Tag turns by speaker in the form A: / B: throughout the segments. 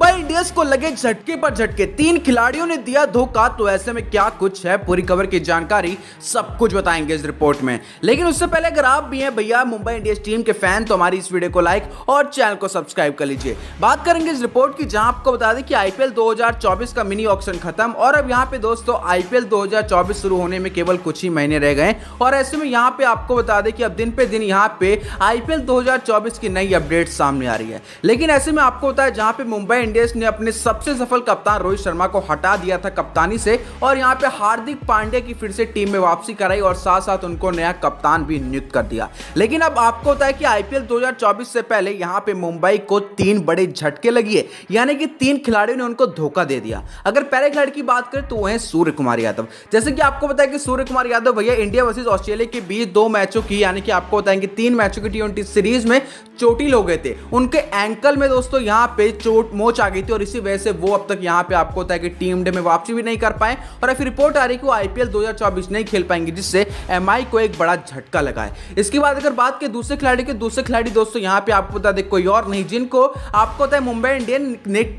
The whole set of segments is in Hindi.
A: मुंबई इंडियंस को लगे झटके पर झटके तीन खिलाड़ियों ने दिया धोखा तो ऐसे में क्या कुछ है पूरी खबर की जानकारी सब कुछ बताएंगे इस रिपोर्ट में लेकिन उससे पहले अगर आप भी हैं भैया मुंबई इंडियंस टीम के फैन तो हमारी इस वीडियो को लाइक और चैनल को सब्सक्राइब कर लीजिए बात करेंगे इस रिपोर्ट की जहां आपको बता दें कि आईपीएल दो का मिनी ऑप्शन खत्म और अब यहाँ पे दोस्तों आईपीएल दो शुरू होने में केवल कुछ ही महीने रह गए और ऐसे में यहाँ पे आपको बता दें कि अब दिन पे दिन यहाँ पे आईपीएल दो की नई अपडेट सामने आ रही है लेकिन ऐसे में आपको बताया जहां पे मुंबई इंडियंस ने अपने सबसे सफल कप्तान रोहित शर्मा को हटा दिया था कप्तानी से और यहाँ पे हार्दिक पांडे की फिर से टीम में वापसी कराई और साथ साथ उनको नया कप्तान भी नियुक्त कर दिया लेकिन अब आपको होता है कि आईपीएल 2024 से पहले यहाँ पे मुंबई को तीन बड़े झटके लगी है यानी कि तीन खिलाड़ियों ने उनको धोखा दे दिया अगर पहले खिलाड़ी की बात करें तो वह है सूर्य कुमार यादव जैसे कि आपको बताया कि सूर्य कुमार यादव भैया इंडिया वर्सेज ऑस्ट्रेलिया के बीच दो मैचों की यानी कि आपको बताएंगे तीन मैचों की टी सीरीज में चोटिल हो गए थे उनके एंकल में दोस्तों यहाँ पे चोट मोच सोच आ गई थी और इसी वजह से वो अब तक यहाँ पे आपको होता है कि टीम डे में वापसी भी नहीं कर पाए और फिर रिपोर्ट आ रही है कि वो आईपीएल 2024 नहीं खेल पाएंगे जिससे एम को एक बड़ा झटका लगा है इसके बाद अगर बात करें दूसरे खिलाड़ी के दूसरे खिलाड़ी दोस्तों यहाँ पे आपको बता दें कोई और नहीं जिनको आपको होता है मुंबई इंडियन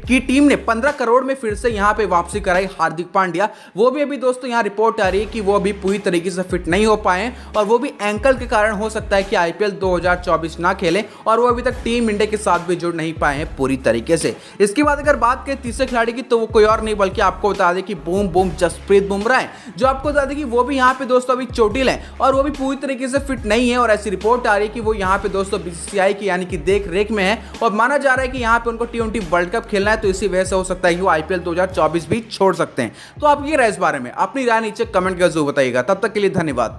A: की टीम ने पंद्रह करोड़ में फिर से यहाँ पे वापसी कराई हार्दिक पांड्या वो भी अभी दोस्तों यहाँ रिपोर्ट आ रही है कि वो अभी पूरी तरीके से फिट नहीं हो पाए और वो भी एंकल के कारण हो सकता है कि आईपीएल 2024 ना खेलें और वो अभी तक टीम इंडिया के साथ भी जुड़ नहीं पाए हैं पूरी तरीके से इसके बाद अगर बात करें तीसरे खिलाड़ी की तो वो कोई और नहीं बल्कि आपको बता दें कि बूम बूम जसप्रीत बुमराह है जो आपको बता दें कि वो भी यहाँ पे दोस्तों अभी चोटिल है और वो भी पूरी तरीके से फिट नहीं है और ऐसी रिपोर्ट आ रही है कि वो यहाँ पे दोस्तों बीसीसीआई की यानी कि देख रेख में है और माना जा रहा है कि यहाँ पे उनको टी ट्वेंटी वर्ल्ड कप खेलना है तो इसी वजह से हो सकता है कि वो आईपीएल 2024 भी छोड़ सकते हैं तो आप ये रहा इस बारे में अपनी राय नीचे कमेंट कर जरूर बताइएगा तब तक के लिए धन्यवाद